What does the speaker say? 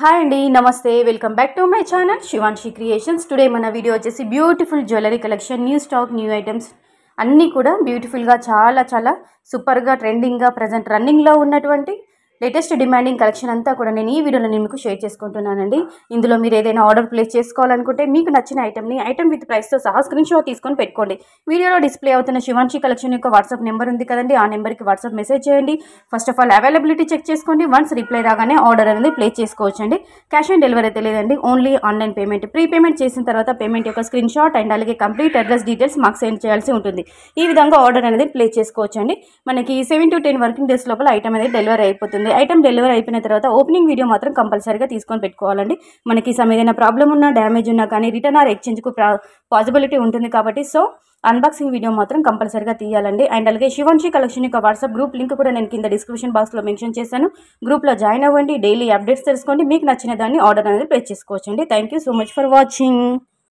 hi అండి నమస్తే welcome back to my channel Shivanshi Creations today మన వీడియో వచ్చేసి beautiful jewellery collection new stock new items అన్నీ కూడా బ్యూటిఫుల్గా చాలా చాలా సూపర్గా ట్రెండింగ్గా ప్రజెంట్ రన్నింగ్లో ఉన్నటువంటి లేటెస్ట్ డిమాండింగ్ కలెక్షన్ అంతా కూడా నేను ఈ వీడియోలో నేను మీకు షేర్ చేసుకుంటున్నానండి ఇందులో మీరు ఏదైనా ఆర్డర్ ప్లేస్ చేసుకోవాలనుకుంటే మీకు నచ్చిన ఐటమ్ని ఐటమ్ విత్ ప్రైస్తో సహా స్క్రీన్ షాట్ తీసుకొని పెట్టుకోండి వీడియోలో డిస్ప్లే అవుతున్న శివాంశి కలెక్షన్ యొక్క వాట్సాప్ నెంబర్ ఉంది కదండి ఆ నెంబర్కి వాట్సాప్ మెసేజ్ చేయండి first of all availability check చేసుకోండి వన్స్ రిప్లై రాగానే ఆర్డర్ అనేది ప్లేస్ చేసుకోవచ్చండి క్యాష్ ఆన్ డెలివరీ అయితే లేదండి only online payment pre payment చేసిన తర్వాత పేమెంట్ యొక్క స్క్రీన్ షాట్ అండ్ అలాగే కంప్లీట్ అడ్రస్ డీటెయిల్స్ మాకు సెండ్ చేయాల్సి ఉంటుంది ఈ విధంగా ఆర్డర్ అనేది ప్లేస్ చేసుకోవచ్చండి మనకి seven to ten working days లోపల ఐటమ్ అనేది డెలివరీ అయిపోతుంది ఉంటుంది ఐటమ్ డెలివరీ అయిపోయిన తర్వాత ఓపెనింగ్ వీడియో మాత్రం కంపల్సరీగా తీసుకొని పెట్టుకోవాలండి మనకి సమ ఏదైనా ప్రాబ్లం ఉన్నా డ్యామేజ్ ఉన్నా కానీ రిటర్న్ ఆర్ ఎక్స్చేంజ్కు పాసిబిలిటీ ఉంటుంది కాబట్టి సో అన్బాక్సింగ్ వీడియో మాత్రం కంపల్సరీగా తీయాలండి అండ్ అలాగే శివంశీ కలెక్షన్ యొక్క వాట్సాప్ గ్రూప్ లింక్ కూడా నేను కింద డిస్క్రిప్షన్ బాక్స్లో మెన్షన్ చేశాను గ్రూప్లో జాయిన్ అవ్వండి డైలీ అప్డేట్స్ తెలుసుకోండి మీకు నచ్చిన దాన్ని ఆర్డర్ అనేది ప్లేస్ చేసుకోవచ్చండి thank so much for watching